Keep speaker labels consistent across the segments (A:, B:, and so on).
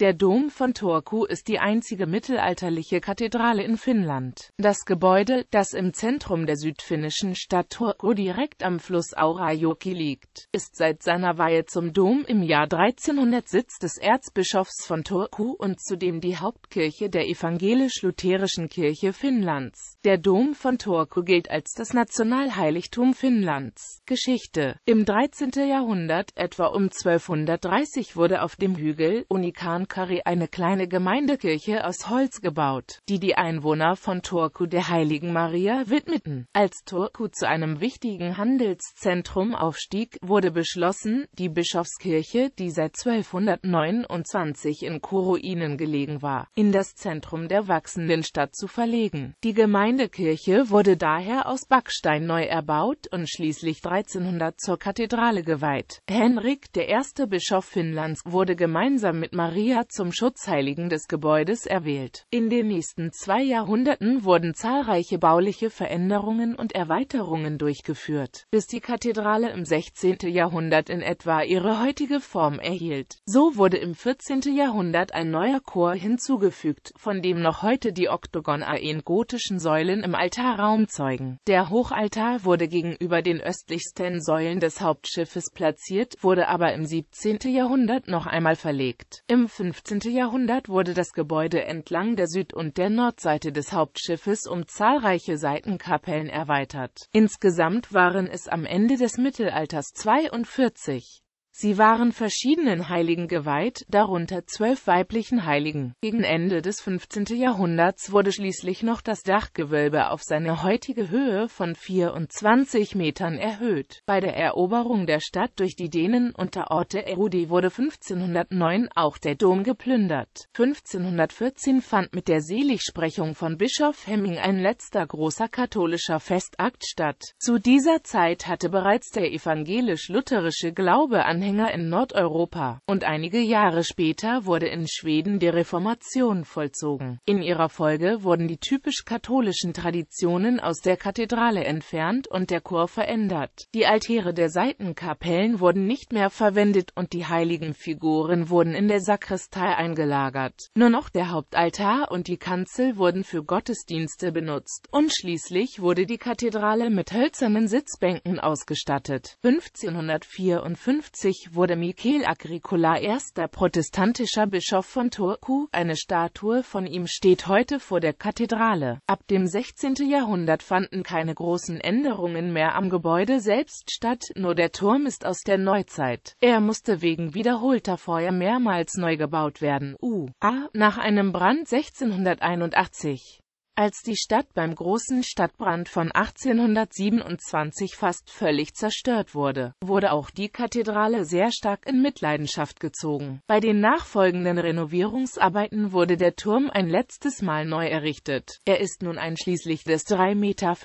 A: Der Dom von Turku ist die einzige mittelalterliche Kathedrale in Finnland. Das Gebäude, das im Zentrum der südfinnischen Stadt Turku direkt am Fluss Aurajoki liegt, ist seit seiner Weihe zum Dom im Jahr 1300 Sitz des Erzbischofs von Turku und zudem die Hauptkirche der evangelisch-lutherischen Kirche Finnlands. Der Dom von Turku gilt als das Nationalheiligtum Finnlands. Geschichte Im 13. Jahrhundert, etwa um 1230, wurde auf dem Hügel Unikan Kurkari eine kleine Gemeindekirche aus Holz gebaut, die die Einwohner von Turku der Heiligen Maria widmeten. Als Turku zu einem wichtigen Handelszentrum aufstieg, wurde beschlossen, die Bischofskirche, die seit 1229 in Koruinen gelegen war, in das Zentrum der wachsenden Stadt zu verlegen. Die Gemeindekirche wurde daher aus Backstein neu erbaut und schließlich 1300 zur Kathedrale geweiht. Henrik, der erste Bischof Finnlands, wurde gemeinsam mit Maria Maria zum Schutzheiligen des Gebäudes erwählt. In den nächsten zwei Jahrhunderten wurden zahlreiche bauliche Veränderungen und Erweiterungen durchgeführt, bis die Kathedrale im 16. Jahrhundert in etwa ihre heutige Form erhielt. So wurde im 14. Jahrhundert ein neuer Chor hinzugefügt, von dem noch heute die oktogonalen gotischen Säulen im Altarraum zeugen. Der Hochaltar wurde gegenüber den östlichsten Säulen des Hauptschiffes platziert, wurde aber im 17. Jahrhundert noch einmal verlegt. Im 15. 15. Jahrhundert wurde das Gebäude entlang der Süd- und der Nordseite des Hauptschiffes um zahlreiche Seitenkapellen erweitert. Insgesamt waren es am Ende des Mittelalters 42. Sie waren verschiedenen Heiligen geweiht, darunter zwölf weiblichen Heiligen. Gegen Ende des 15. Jahrhunderts wurde schließlich noch das Dachgewölbe auf seine heutige Höhe von 24 Metern erhöht. Bei der Eroberung der Stadt durch die Dänen unter Orte Erudi wurde 1509 auch der Dom geplündert. 1514 fand mit der Seligsprechung von Bischof Hemming ein letzter großer katholischer Festakt statt. Zu dieser Zeit hatte bereits der evangelisch-lutherische Glaube an Anhänger in Nordeuropa, und einige Jahre später wurde in Schweden die Reformation vollzogen. In ihrer Folge wurden die typisch katholischen Traditionen aus der Kathedrale entfernt und der Chor verändert. Die Altäre der Seitenkapellen wurden nicht mehr verwendet und die heiligen Figuren wurden in der Sakristei eingelagert. Nur noch der Hauptaltar und die Kanzel wurden für Gottesdienste benutzt und schließlich wurde die Kathedrale mit hölzernen Sitzbänken ausgestattet. 1554 Schließlich wurde Michael Agricola erster protestantischer Bischof von Turku, eine Statue von ihm steht heute vor der Kathedrale. Ab dem 16. Jahrhundert fanden keine großen Änderungen mehr am Gebäude selbst statt, nur der Turm ist aus der Neuzeit. Er musste wegen wiederholter Feuer mehrmals neu gebaut werden. U.A. Nach einem Brand 1681 als die Stadt beim großen Stadtbrand von 1827 fast völlig zerstört wurde, wurde auch die Kathedrale sehr stark in Mitleidenschaft gezogen. Bei den nachfolgenden Renovierungsarbeiten wurde der Turm ein letztes Mal neu errichtet. Er ist nun einschließlich des 3,40 Meter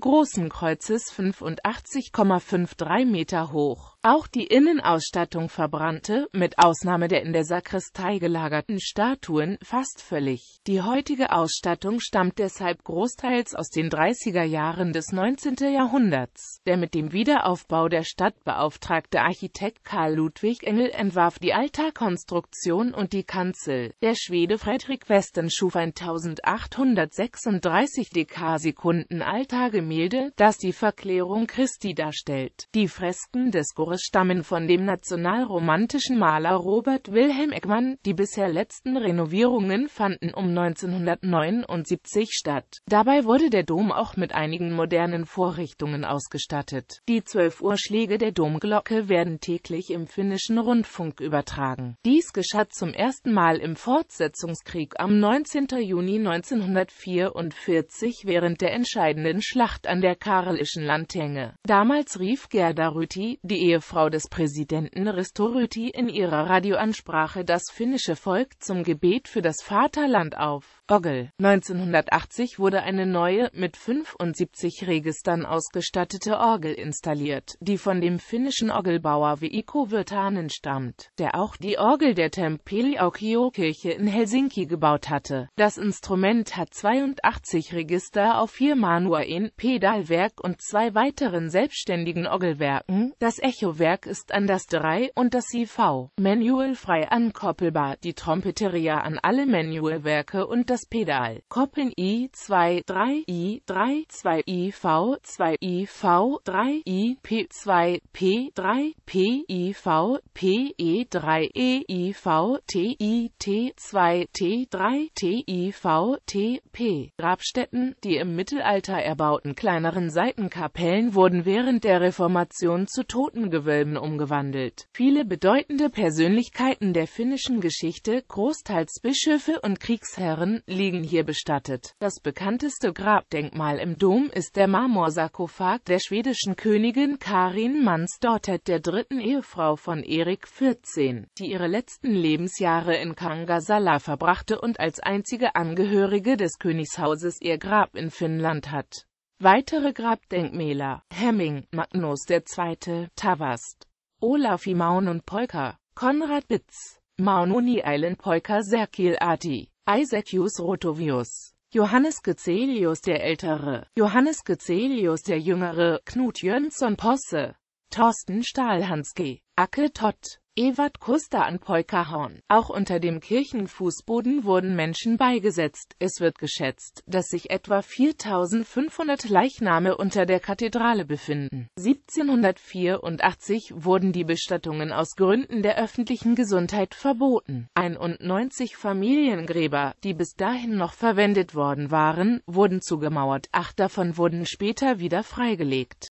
A: großen Kreuzes 85,53 Meter hoch. Auch die Innenausstattung verbrannte, mit Ausnahme der in der Sakristei gelagerten Statuen, fast völlig. Die heutige Ausstattung stammt deshalb großteils aus den 30er Jahren des 19. Jahrhunderts. Der mit dem Wiederaufbau der Stadt beauftragte Architekt Karl Ludwig Engel entwarf die Altarkonstruktion und die Kanzel. Der Schwede Friedrich Westen schuf ein 1836 Dekasekunden Altargemälde, das die Verklärung Christi darstellt. Die Fresken des Tore stammen von dem nationalromantischen Maler Robert Wilhelm Eckmann, die bisher letzten Renovierungen fanden um 1979 statt. Dabei wurde der Dom auch mit einigen modernen Vorrichtungen ausgestattet. Die 12 Uhr Schläge der Domglocke werden täglich im finnischen Rundfunk übertragen. Dies geschah zum ersten Mal im Fortsetzungskrieg am 19. Juni 1944 während der entscheidenden Schlacht an der Karelischen Landhänge. Damals rief Gerda Rüti, die Ehe Ehefrau des Präsidenten Ristoryti in ihrer Radioansprache das finnische Volk zum Gebet für das Vaterland auf Orgel. 1980 wurde eine neue, mit 75 Registern ausgestattete Orgel installiert, die von dem finnischen Orgelbauer Veikko Virtanen stammt, der auch die Orgel der Tempeliaukio-Kirche in Helsinki gebaut hatte. Das Instrument hat 82 Register auf vier Manualen, Pedalwerk und zwei weiteren selbstständigen Orgelwerken. Das Echowerk ist an das 3 und das IV. Manual frei ankoppelbar, die Trompeteria an alle Manualwerke und das das Pedal. Koppeln I2, 3, I3, 2, IV, 2, IV, 3, I, P2, P3, P, IV, P, E3, E, IV, e, T, I, T2, T3, T, IV, T, P. Grabstätten, die im Mittelalter erbauten kleineren Seitenkapellen wurden während der Reformation zu Totengewölben umgewandelt. Viele bedeutende Persönlichkeiten der finnischen Geschichte, großteils Bischöfe und Kriegsherren, liegen hier bestattet. Das bekannteste Grabdenkmal im Dom ist der Marmorsarkophag der schwedischen Königin Karin Mansdottet, der dritten Ehefrau von Erik XIV, die ihre letzten Lebensjahre in Kangasala verbrachte und als einzige Angehörige des Königshauses ihr Grab in Finnland hat. Weitere Grabdenkmäler Hemming, Magnus II., Tavast, Olafi Maun und Polka, Konrad Bitz, Maununi Island Polka Serkil Ati. Isaacus Rotovius, Johannes Gezelius der Ältere, Johannes Gezelius der Jüngere, Knut Jönsson Posse, Thorsten Stahlhanski, Acke Tott. Ewart Kuster an Polkerhorn. Auch unter dem Kirchenfußboden wurden Menschen beigesetzt. Es wird geschätzt, dass sich etwa 4500 Leichname unter der Kathedrale befinden. 1784 wurden die Bestattungen aus Gründen der öffentlichen Gesundheit verboten. 91 Familiengräber, die bis dahin noch verwendet worden waren, wurden zugemauert, acht davon wurden später wieder freigelegt.